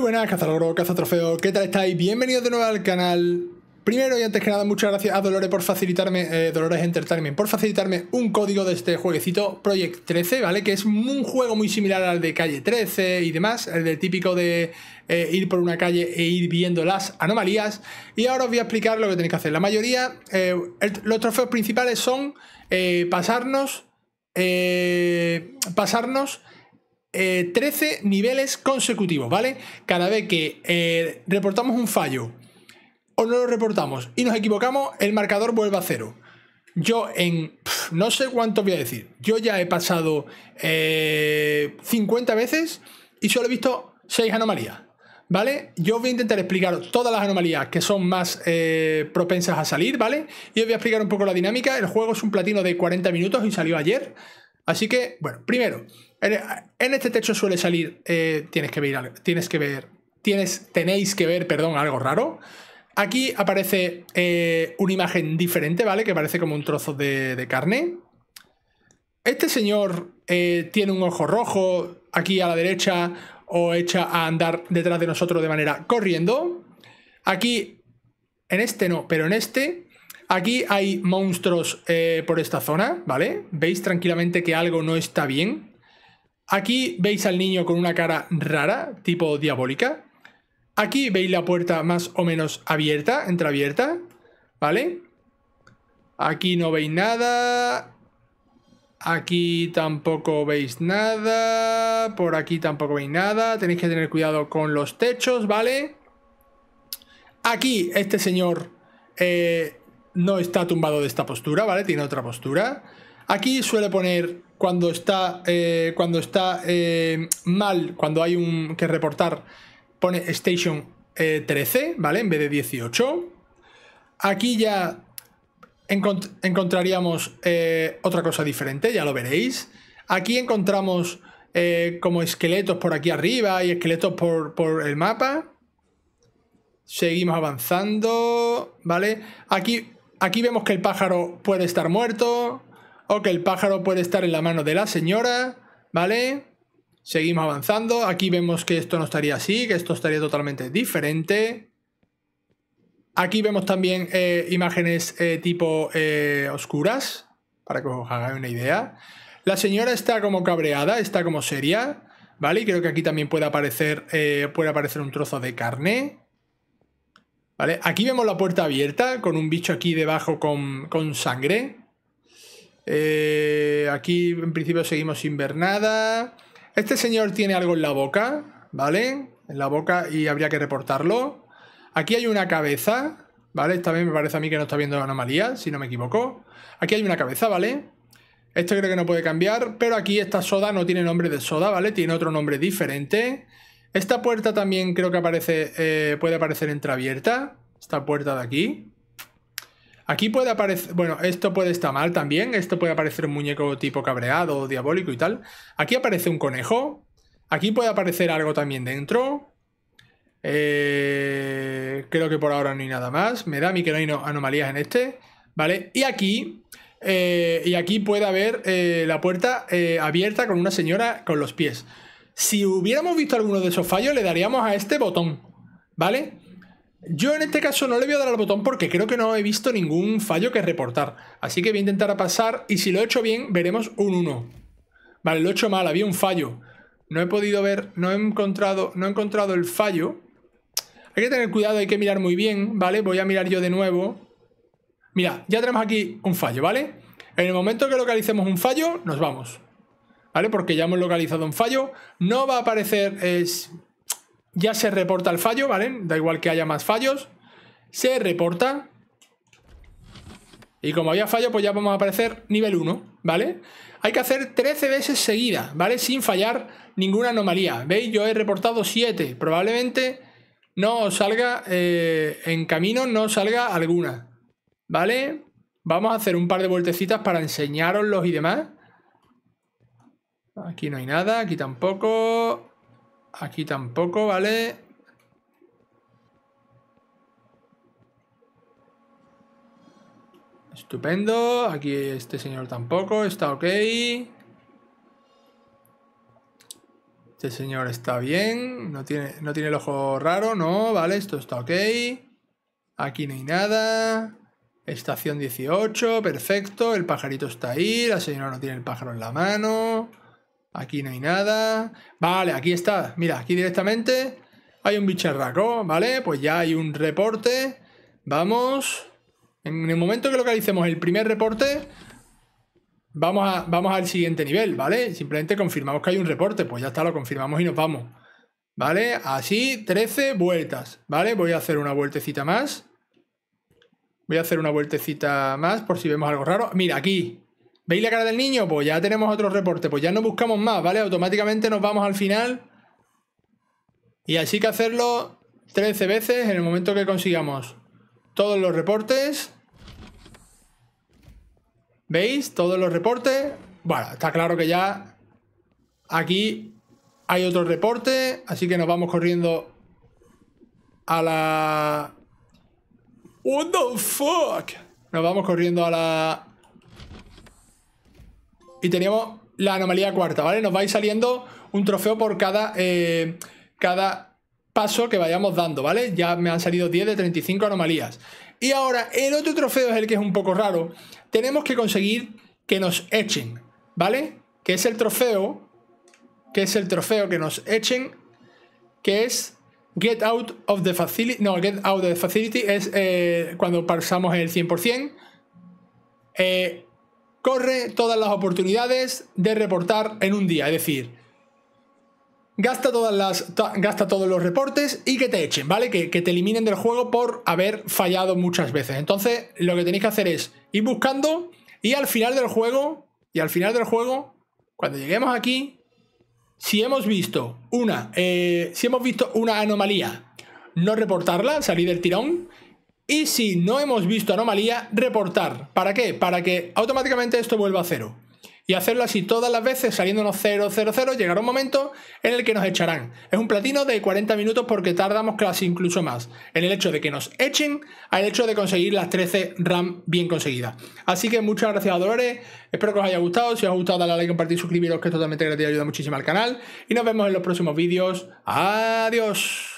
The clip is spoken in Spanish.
Muy buenas, cazalogro, cazatrofeo, ¿qué tal estáis? Bienvenidos de nuevo al canal. Primero y antes que nada, muchas gracias a Dolores por facilitarme, eh, Dolores Entertainment, por facilitarme un código de este jueguecito Project 13, ¿vale? Que es un juego muy similar al de Calle 13 y demás, el del típico de eh, ir por una calle e ir viendo las anomalías. Y ahora os voy a explicar lo que tenéis que hacer. La mayoría, eh, los trofeos principales son pasarnos, pasarnos 13 eh, niveles consecutivos, ¿vale? Cada vez que eh, reportamos un fallo o no lo reportamos y nos equivocamos, el marcador vuelve a cero. Yo en... no sé cuánto voy a decir. Yo ya he pasado 50 eh, veces y solo he visto 6 anomalías. ¿Vale? Yo voy a intentar explicar todas las anomalías que son más propensas a salir, ¿vale? Y os voy a explicar un poco la dinámica. El juego es un platino de 40 minutos y salió ayer. Así que, bueno, primero, en, este techo suele salir, eh, tienes que ver, tienes que ver, tienes, tenéis que ver, perdón, algo raro. Aquí aparece eh, una imagen diferente, ¿vale? Que parece como un trozo de, carne. Este señor eh, tiene un ojo rojo aquí a la derecha o echa a andar detrás de nosotros de manera corriendo. Aquí, en este no, pero en este, aquí hay monstruos por esta zona, ¿vale? Veis tranquilamente que algo no está bien. Aquí veis al niño con una cara rara, tipo diabólica. Aquí veis la puerta más o menos abierta, entreabierta, ¿vale? Aquí no veis nada. Aquí tampoco veis nada. Por aquí tampoco veis nada. Tenéis que tener cuidado con los techos, ¿vale? Aquí este señor eh, no está tumbado de esta postura, ¿vale? Tiene otra postura. Aquí suele poner cuando está, eh, cuando está eh, mal, cuando hay un que reportar, pone Station 13, eh, ¿vale? En vez de 18. Aquí ya encontraríamos otra cosa diferente, ya lo veréis. Aquí encontramos como esqueletos por aquí arriba y esqueletos por, el mapa. Seguimos avanzando, ¿vale? Aquí, aquí vemos que el pájaro puede estar muerto que el pájaro puede estar en la mano de la señora, ¿vale? Seguimos avanzando. Aquí vemos que esto no estaría así, que esto estaría totalmente diferente. Aquí vemos también eh, imágenes eh, tipo eh, oscuras, para que os hagáis una idea. La señora está como cabreada, está como seria, ¿vale? Y creo que aquí también puede aparecer, puede aparecer un trozo de carne. ¿Vale? Aquí vemos la puerta abierta con un bicho aquí debajo con, con sangre. Eh, aquí en principio seguimos sin ver nada. Este señor tiene algo en la boca, ¿vale? En la boca y habría que reportarlo. Aquí hay una cabeza, ¿vale? Esta vez me parece a mí que no está viendo anomalías si no me equivoco. Aquí hay una cabeza, ¿vale? Esto creo que no puede cambiar, pero aquí esta soda no tiene nombre de soda, ¿vale? Tiene otro nombre diferente. Esta puerta también creo que aparece, eh, puede aparecer entreabierta. Esta puerta de aquí. Aquí puede aparecer, bueno, esto puede estar mal también, esto puede aparecer un muñeco tipo cabreado diabólico y tal. Aquí aparece un conejo, aquí puede aparecer algo también dentro. Eh, creo que por ahora no hay nada más, me da a mí que no hay no anomalías en este, ¿vale? Y aquí, eh, y aquí puede haber eh, la puerta abierta con una señora con los pies. Si hubiéramos visto alguno de esos fallos, le daríamos a este botón, ¿vale? Yo en este caso no le voy a dar al botón porque creo que no he visto ningún fallo que reportar. Así que voy a intentar a pasar y si lo he hecho bien, veremos un 1. Vale, lo he hecho mal, había un fallo. No he podido ver, no he encontrado, no he encontrado el fallo. Hay que tener cuidado, hay que mirar muy bien, ¿vale? Voy a mirar yo de nuevo. Mira, ya tenemos aquí un fallo, ¿vale? En el momento que localicemos un fallo, nos vamos. ¿Vale? Porque ya hemos localizado un fallo. No va a aparecer... Es ya se reporta el fallo, ¿vale? Da igual que haya más fallos. Se reporta. Y como había fallo, pues ya vamos a aparecer nivel 1, ¿vale? Hay que hacer 13 veces seguida, ¿vale? Sin fallar ninguna anomalía. ¿Veis? Yo he reportado 7. Probablemente no salga eh, en camino, no salga alguna, ¿vale? Vamos a hacer un par de vueltecitas para enseñaroslos y demás. Aquí no hay nada, aquí tampoco. Aquí tampoco, ¿vale? Estupendo. Aquí este señor tampoco. Está ok. Este señor está bien. No tiene, no tiene el ojo raro. No, vale. Esto está ok. Aquí no hay nada. Estación 18. Perfecto. El pajarito está ahí. La señora no tiene el pájaro en la mano. Aquí no hay nada. Vale, aquí está. Mira, aquí directamente hay un bicharraco, ¿vale? Pues ya hay un reporte. Vamos. En el momento que localicemos el primer reporte, vamos, a, vamos al siguiente nivel, ¿vale? Simplemente confirmamos que hay un reporte. Pues ya está, lo confirmamos y nos vamos. ¿Vale? Así, 13 vueltas, ¿vale? Voy a hacer una vueltecita más. Voy a hacer una vueltecita más por si vemos algo raro. Mira, aquí. ¿Veis la cara del niño? Pues ya tenemos otro reporte, pues ya no buscamos más, ¿vale? Automáticamente nos vamos al final. Y así que hacerlo 13 veces en el momento que consigamos todos los reportes. ¿Veis? Todos los reportes. Bueno, está claro que ya aquí hay otro reporte, así que nos vamos corriendo a la... What the fuck? Nos vamos corriendo a la y teníamos la anomalía cuarta, ¿vale? Nos va a saliendo un trofeo por cada, eh, cada paso que vayamos dando, ¿vale? Ya me han salido 10 de 35 anomalías. Y ahora, el otro trofeo es el que es un poco raro. Tenemos que conseguir que nos echen, ¿vale? Que es el trofeo, que es el trofeo que nos echen, que es Get Out of the Facility. No, Get Out of the Facility es eh, cuando pasamos el 100%. Eh, corre todas las oportunidades de reportar en un día. Es decir, gasta, todas las, gasta todos los reportes y que te echen, ¿vale? Que, te eliminen del juego por haber fallado muchas veces. Entonces, lo que tenéis que hacer es ir buscando y al final del juego, y al final del juego, cuando lleguemos aquí, si hemos visto una, eh, si hemos visto una anomalía, no reportarla, salir del tirón. Y si no hemos visto anomalía, reportar. ¿Para qué? Para que automáticamente esto vuelva a cero. Y hacerlo así todas las veces, saliéndonos 0, 0, 0, llegará un momento en el que nos echarán. Es un platino de 40 minutos porque tardamos casi incluso más en el hecho de que nos echen al hecho de conseguir las 13 RAM bien conseguidas. Así que muchas gracias a Dolores, espero que os haya gustado. Si os ha gustado, dale a like, compartir, suscribiros, que es totalmente gratis ayuda muchísimo al canal. Y nos vemos en los próximos vídeos. Adiós.